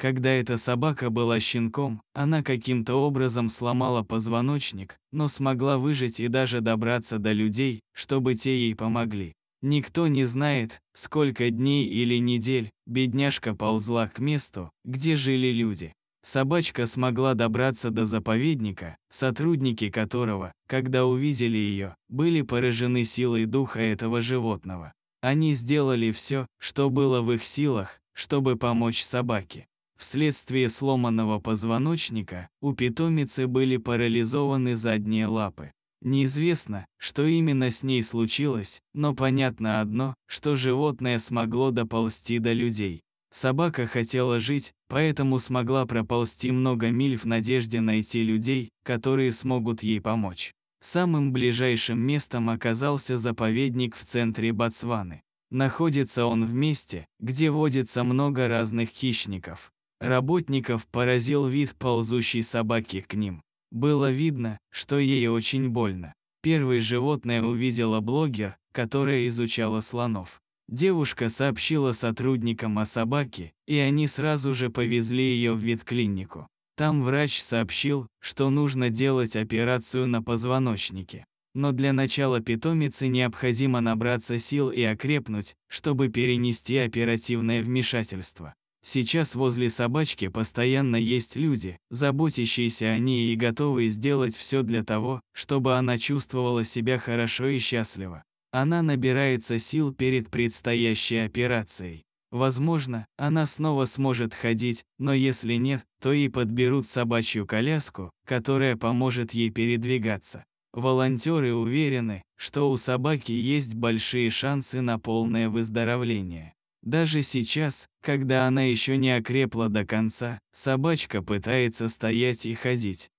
Когда эта собака была щенком, она каким-то образом сломала позвоночник, но смогла выжить и даже добраться до людей, чтобы те ей помогли. Никто не знает, сколько дней или недель бедняжка ползла к месту, где жили люди. Собачка смогла добраться до заповедника, сотрудники которого, когда увидели ее, были поражены силой духа этого животного. Они сделали все, что было в их силах, чтобы помочь собаке. Вследствие сломанного позвоночника у питомицы были парализованы задние лапы. Неизвестно, что именно с ней случилось, но понятно одно, что животное смогло доползти до людей. Собака хотела жить, поэтому смогла проползти много миль в надежде найти людей, которые смогут ей помочь. Самым ближайшим местом оказался заповедник в центре Ботсваны. Находится он в месте, где водится много разных хищников. Работников поразил вид ползущей собаки к ним. Было видно, что ей очень больно. Первое животное увидела блогер, которая изучала слонов. Девушка сообщила сотрудникам о собаке, и они сразу же повезли ее в ветклинику. Там врач сообщил, что нужно делать операцию на позвоночнике. Но для начала питомице необходимо набраться сил и окрепнуть, чтобы перенести оперативное вмешательство. Сейчас возле собачки постоянно есть люди, заботящиеся о ней и готовые сделать все для того, чтобы она чувствовала себя хорошо и счастливо. Она набирается сил перед предстоящей операцией. Возможно, она снова сможет ходить, но если нет, то ей подберут собачью коляску, которая поможет ей передвигаться. Волонтеры уверены, что у собаки есть большие шансы на полное выздоровление. Даже сейчас, когда она еще не окрепла до конца, собачка пытается стоять и ходить.